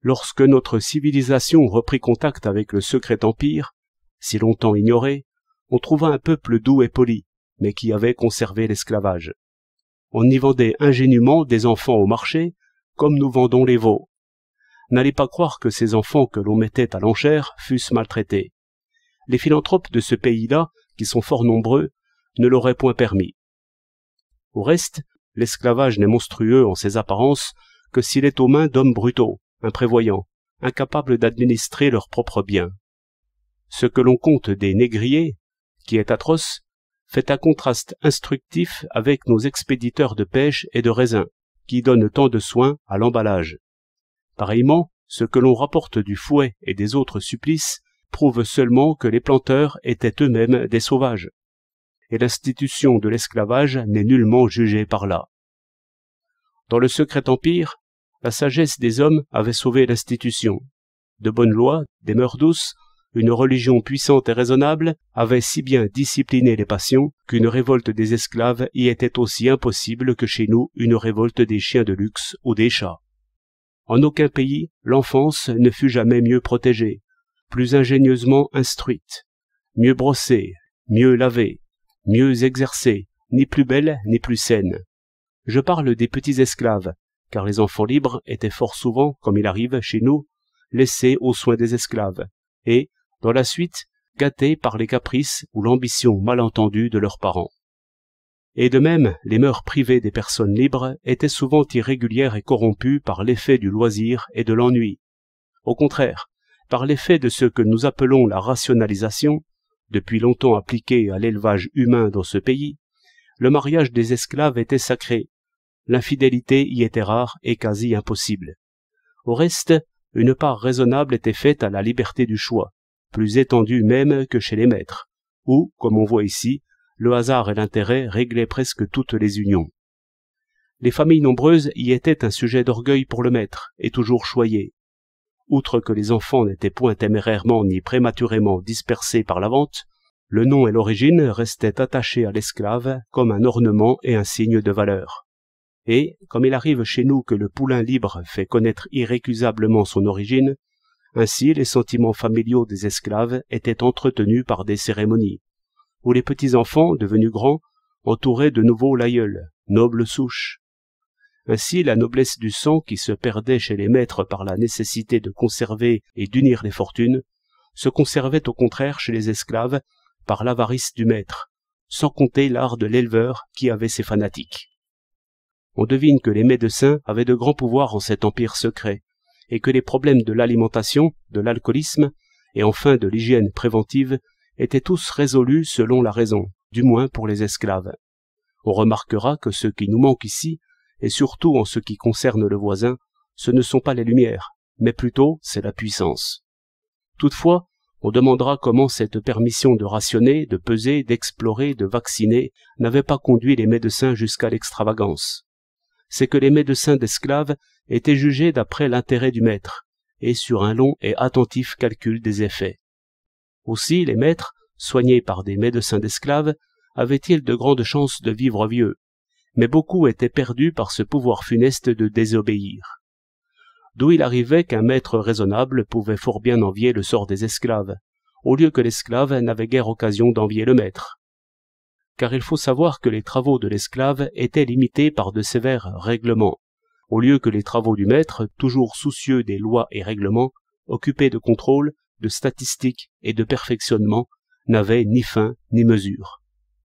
lorsque notre civilisation reprit contact avec le secret empire, si longtemps ignoré, on trouva un peuple doux et poli, mais qui avait conservé l'esclavage. On y vendait ingénument des enfants au marché, comme nous vendons les veaux. N'allez pas croire que ces enfants que l'on mettait à l'enchère fussent maltraités. Les philanthropes de ce pays-là, qui sont fort nombreux, ne l'auraient point permis. Au reste, l'esclavage n'est monstrueux en ses apparences que s'il est aux mains d'hommes brutaux, imprévoyants, incapables d'administrer leurs propres biens. Ce que l'on compte des négriers, qui est atroce, fait un contraste instructif avec nos expéditeurs de pêche et de raisins, qui donnent tant de soins à l'emballage. Pareillement, ce que l'on rapporte du fouet et des autres supplices prouve seulement que les planteurs étaient eux-mêmes des sauvages. Et l'institution de l'esclavage n'est nullement jugée par là. Dans le secret empire, la sagesse des hommes avait sauvé l'institution. De bonnes lois, des mœurs douces, une religion puissante et raisonnable avait si bien discipliné les passions qu'une révolte des esclaves y était aussi impossible que chez nous une révolte des chiens de luxe ou des chats. En aucun pays, l'enfance ne fut jamais mieux protégée, plus ingénieusement instruite, mieux brossée, mieux lavée, mieux exercée, ni plus belle ni plus saine. Je parle des petits esclaves, car les enfants libres étaient fort souvent, comme il arrive chez nous, laissés aux soins des esclaves, et, dans la suite, gâtés par les caprices ou l'ambition malentendue de leurs parents. Et de même, les mœurs privées des personnes libres étaient souvent irrégulières et corrompues par l'effet du loisir et de l'ennui. Au contraire, par l'effet de ce que nous appelons la rationalisation, depuis longtemps appliquée à l'élevage humain dans ce pays, le mariage des esclaves était sacré, l'infidélité y était rare et quasi impossible. Au reste, une part raisonnable était faite à la liberté du choix, plus étendue même que chez les maîtres, où, comme on voit ici, le hasard et l'intérêt réglaient presque toutes les unions. Les familles nombreuses y étaient un sujet d'orgueil pour le maître, et toujours choyé. Outre que les enfants n'étaient point témérairement ni prématurément dispersés par la vente, le nom et l'origine restaient attachés à l'esclave comme un ornement et un signe de valeur et, comme il arrive chez nous que le poulain libre fait connaître irrécusablement son origine, ainsi les sentiments familiaux des esclaves étaient entretenus par des cérémonies, où les petits-enfants, devenus grands, entouraient de nouveau l'aïeul, noble souche. Ainsi la noblesse du sang qui se perdait chez les maîtres par la nécessité de conserver et d'unir les fortunes, se conservait au contraire chez les esclaves par l'avarice du maître, sans compter l'art de l'éleveur qui avait ses fanatiques. On devine que les médecins avaient de grands pouvoirs en cet empire secret, et que les problèmes de l'alimentation, de l'alcoolisme, et enfin de l'hygiène préventive étaient tous résolus selon la raison, du moins pour les esclaves. On remarquera que ce qui nous manque ici, et surtout en ce qui concerne le voisin, ce ne sont pas les lumières, mais plutôt c'est la puissance. Toutefois, on demandera comment cette permission de rationner, de peser, d'explorer, de vacciner n'avait pas conduit les médecins jusqu'à l'extravagance c'est que les médecins d'esclaves étaient jugés d'après l'intérêt du maître, et sur un long et attentif calcul des effets. Aussi les maîtres, soignés par des médecins d'esclaves, avaient-ils de grandes chances de vivre vieux, mais beaucoup étaient perdus par ce pouvoir funeste de désobéir. D'où il arrivait qu'un maître raisonnable pouvait fort bien envier le sort des esclaves, au lieu que l'esclave n'avait guère occasion d'envier le maître car il faut savoir que les travaux de l'esclave étaient limités par de sévères règlements, au lieu que les travaux du maître, toujours soucieux des lois et règlements, occupés de contrôle, de statistiques et de perfectionnement, n'avaient ni fin ni mesure.